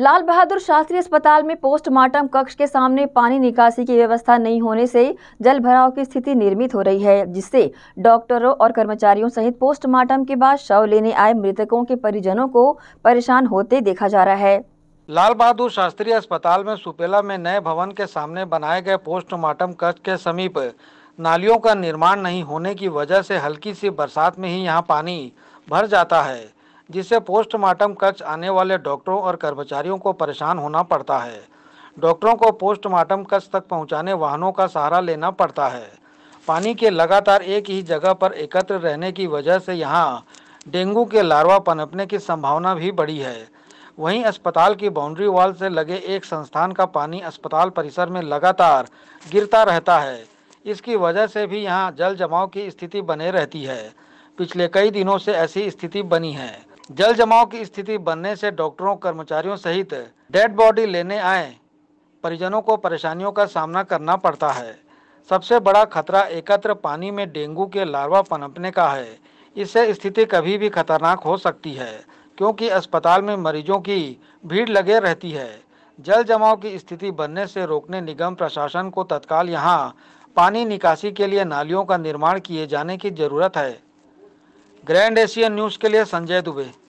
लाल बहादुर शास्त्री अस्पताल में पोस्टमार्टम कक्ष के सामने पानी निकासी की व्यवस्था नहीं होने से जल भराव की स्थिति निर्मित हो रही है जिससे डॉक्टरों और कर्मचारियों सहित पोस्टमार्टम के बाद शव लेने आए मृतकों के परिजनों को परेशान होते देखा जा रहा है लाल बहादुर शास्त्री अस्पताल में सुपेला में नए भवन के सामने बनाए गए पोस्टमार्टम कक्ष के समीप नालियों का निर्माण नहीं होने की वजह से हल्की सी बरसात में ही यहाँ पानी भर जाता है जिससे पोस्टमार्टम कक्ष आने वाले डॉक्टरों और कर्मचारियों को परेशान होना पड़ता है डॉक्टरों को पोस्टमार्टम कक्ष तक पहुंचाने वाहनों का सहारा लेना पड़ता है पानी के लगातार एक ही जगह पर एकत्र रहने की वजह से यहाँ डेंगू के लार्वा पनपने की संभावना भी बढ़ी है वहीं अस्पताल की बाउंड्री वॉल से लगे एक संस्थान का पानी अस्पताल परिसर में लगातार गिरता रहता है इसकी वजह से भी यहाँ जल जमाव की स्थिति बने रहती है पिछले कई दिनों से ऐसी स्थिति बनी है जल जमाव की स्थिति बनने से डॉक्टरों कर्मचारियों सहित डेड बॉडी लेने आए परिजनों को परेशानियों का सामना करना पड़ता है सबसे बड़ा खतरा एकत्र पानी में डेंगू के लार्वा पनपने का है इससे स्थिति कभी भी खतरनाक हो सकती है क्योंकि अस्पताल में मरीजों की भीड़ लगे रहती है जल जमाव की स्थिति बनने से रोकने निगम प्रशासन को तत्काल यहाँ पानी निकासी के लिए नालियों का निर्माण किए जाने की जरूरत है ग्रैंड एशियन न्यूज के लिए संजय दुबे